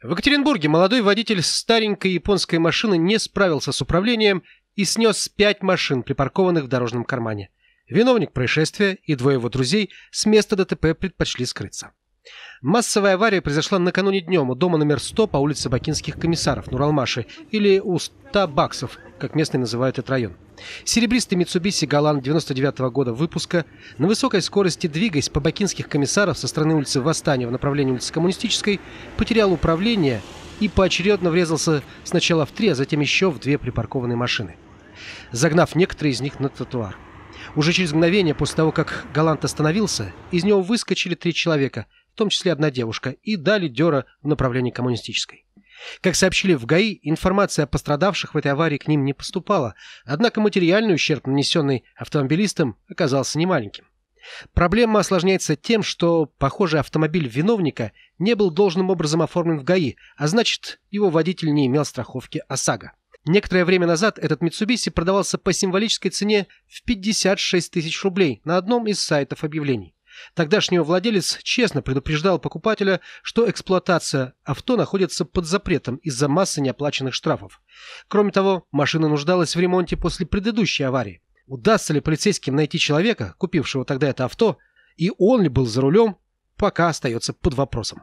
В Екатеринбурге молодой водитель старенькой японской машины не справился с управлением и снес пять машин, припаркованных в дорожном кармане. Виновник происшествия и двое его друзей с места ДТП предпочли скрыться. Массовая авария произошла накануне днем у дома номер 100 по улице Бакинских комиссаров Нуралмаши или у 100 баксов, как местные называют этот район. Серебристый Mitsubishi Галан 99 -го года выпуска, на высокой скорости двигаясь по бакинских комиссаров со стороны улицы Восстания в направлении улицы Коммунистической, потерял управление и поочередно врезался сначала в три, а затем еще в две припаркованные машины, загнав некоторые из них на тротуар. Уже через мгновение после того, как Галант остановился, из него выскочили три человека, в том числе одна девушка, и дали дёра в направлении коммунистической. Как сообщили в ГАИ, информация о пострадавших в этой аварии к ним не поступала, однако материальный ущерб, нанесенный автомобилистам, оказался немаленьким. Проблема осложняется тем, что, похоже, автомобиль виновника не был должным образом оформлен в ГАИ, а значит, его водитель не имел страховки ОСАГО. Некоторое время назад этот Mitsubishi продавался по символической цене в 56 тысяч рублей на одном из сайтов объявлений. Тогдашний владелец честно предупреждал покупателя, что эксплуатация авто находится под запретом из-за массы неоплаченных штрафов. Кроме того, машина нуждалась в ремонте после предыдущей аварии. Удастся ли полицейским найти человека, купившего тогда это авто, и он ли был за рулем, пока остается под вопросом.